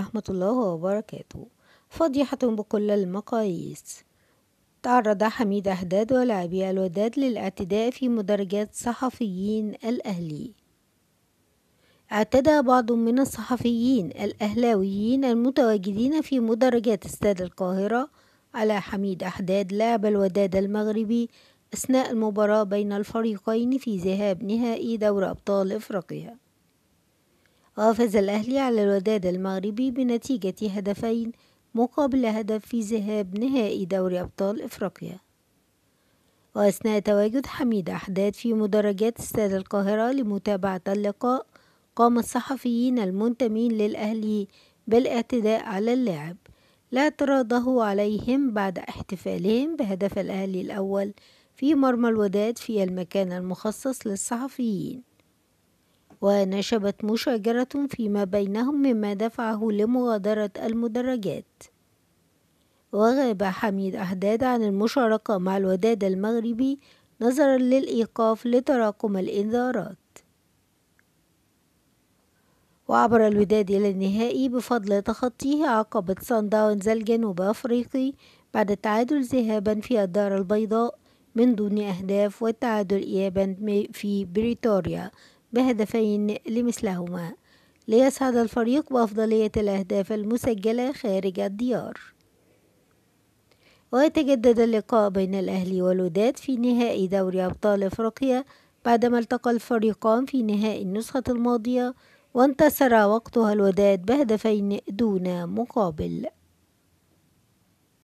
ورحمة الله وبركاته فضيحة بكل المقاييس تعرض حميد أهداد ولاعبي الوداد للاعتداء في مدرجات صحفيين الأهلي اعتدى بعض من الصحفيين الأهلاويين المتواجدين في مدرجات استاد القاهرة على حميد أحداد لاعب الوداد المغربي أثناء المباراة بين الفريقين في ذهاب نهائي دوري أبطال إفريقيا وفاز الأهلي على الوداد المغربي بنتيجة هدفين مقابل هدف في ذهاب نهائي دوري أبطال إفريقيا وأثناء تواجد حميد أحداد في مدرجات استاد القاهرة لمتابعة اللقاء قام الصحفيين المنتمين للأهلي بالاعتداء على اللاعب لاعتراضه عليهم بعد احتفالهم بهدف الأهلي الأول في مرمى الوداد في المكان المخصص للصحفيين ونشبت مشاجرة فيما بينهم مما دفعه لمغادرة المدرجات وغاب حميد أحداد عن المشاركة مع الوداد المغربي نظرا للإيقاف لتراكم الإنذارات وعبر الوداد إلى النهائي بفضل تخطيه عقبة سان داونز الجنوب أفريقي بعد التعادل ذهابا في الدار البيضاء من دون أهداف والتعادل إيابا في بريتوريا بهدفين لمثلهما ليصعد الفريق بأفضلية الأهداف المسجلة خارج الديار ويتجدد اللقاء بين الأهلي والوداد في نهائي دوري أبطال إفريقيا بعدما التقى الفريقان في نهائي النسخة الماضية وانتصر وقتها الوداد بهدفين دون مقابل